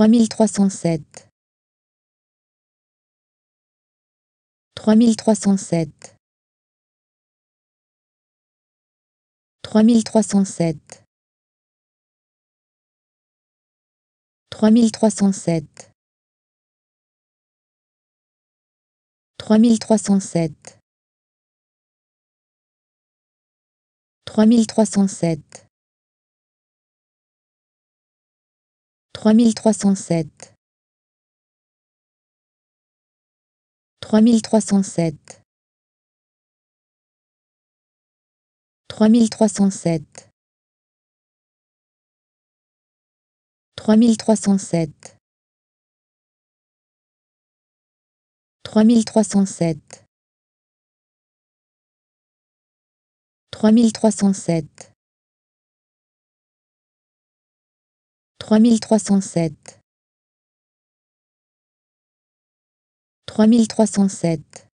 3307 3307 3307 trois cent sept 3307 3307 3307 3307 3307 3307 3307 3307